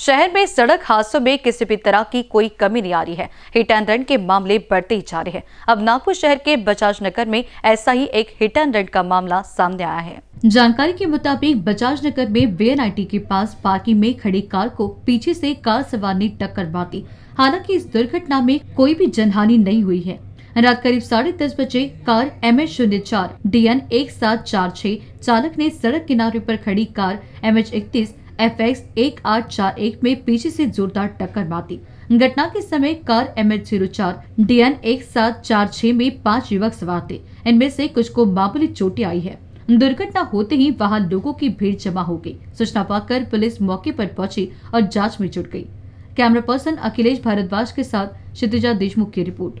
शहर में सड़क हादसों में किसी भी तरह की कोई कमी नहीं आ रही है हिट एंड रन के मामले बढ़ते ही जा रहे हैं अब नागपुर शहर के बजाज नगर में ऐसा ही एक हिट एंड रन का मामला सामने आया है जानकारी के मुताबिक बजाज नगर में वे के पास पार्किंग में खड़ी कार को पीछे से कार सवार ने टक्कर मार दी हालांकि इस दुर्घटना में कोई भी जनहानि नहीं हुई है रात करीब साढ़े दस बजे कार एम एच शून्य चार डी एन एक सात चार छह चालक ने सड़क किनारे पर खड़ी कार एम एच इकतीस एफ एक्स एक आठ चार एक में पीछे से जोरदार टक्कर मारती घटना के समय कार एम एच जीरो चार डी एन एक सात चार छह में पांच युवक सवार थे इनमें से कुछ को मामूली चोटें आई है दुर्घटना होते ही वहां लोगों की भीड़ जमा हो गई सूचना पाकर पुलिस मौके पर पहुंची और जांच में जुट गई कैमरा पर्सन अखिलेश भारद्वाज के साथ क्षितिजा देशमुख की रिपोर्ट